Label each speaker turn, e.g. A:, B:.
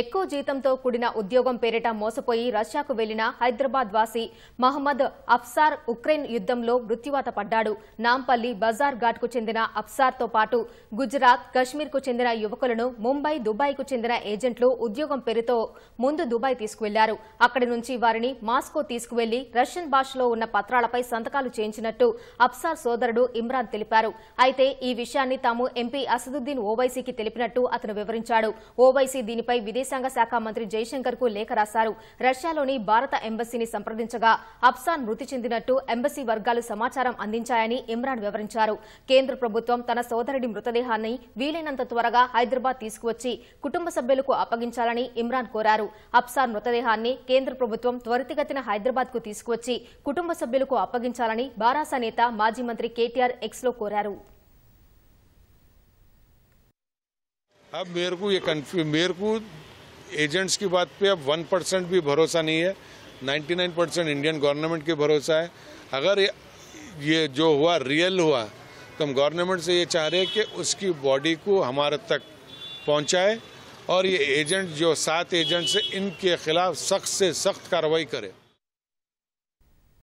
A: ఎక్కువ జీతంతో కూడిన ఉద్యోగం పేరిట మోసపోయి రష్యాకు వెళ్లిన హైదరాబాద్ వాసి మహమ్మద్ అఫ్సార్ ఉక్రెయిన్ యుద్దంలో మృత్యువాత పడ్డాడు నాంపల్లి బజార్ కు చెందిన అఫ్సార్తో పాటు గుజరాత్ కు చెందిన యువకులను ముంబై కు చెందిన ఏజెంట్లు ఉద్యోగం పేరుతో ముందు దుబాయ్ తీసుకువెళ్లారు అక్కడి నుంచి వారిని మాస్కో తీసుకువెళ్లి రష్యన్ భాషలో ఉన్న పత్రాలపై సంతకాలు చేయించినట్టు అఫ్సార్ సోదరుడు ఇమ్రాన్ తెలిపారు అయితే ఈ విషయాన్ని తాము ఎంపీ అసదుద్దీన్ ఓవైసీకి తెలిపినట్టు అతను వివరించాడు ఓవైసీ దీనిపై విదేశాంగ శాఖ మంత్రి జైశంకర్ కు లేఖ రాశారు రష్యాలోని భారత ఎంబసీని సంప్రదించగా అప్సాన్ మృతి చెందినట్టు ఎంబసీ వర్గాలు సమాచారం అందించాయని ఇమ్రాన్ వివరించారు కేంద్ర ప్రభుత్వం తన సోదరుడి మృతదేహాన్ని వీలైనంత త్వరగా హైదరాబాద్ తీసుకువచ్చి కుటుంబ సభ్యులకు అప్పగించాలని ఇమ్రాన్ కోరారు అప్సాన్ మృతదేహాన్ని కేంద్ర ప్రభుత్వం త్వరితగతిన హైదరాబాద్ కు తీసుకువచ్చి కుటుంబ సభ్యులకు అప్పగించాలని బారాస నేత మాజీ మంత్రి కేటీఆర్ ఎక్స్ లో కోరారు
B: अब मेरे को ये मेरे को एजेंट्स की बात पे अब वन परसेंट भी भरोसा नहीं है 99 परसेंट इंडियन गवर्नमेंट के भरोसा है अगर ये जो हुआ रियल हुआ तो हम गवर्नमेंट से ये चाह रहे हैं कि उसकी बॉडी को हमारे तक पहुंचाए और ये एजेंट जो सात एजेंट्स हैं इनके खिलाफ सख्त से सख्त कार्रवाई करें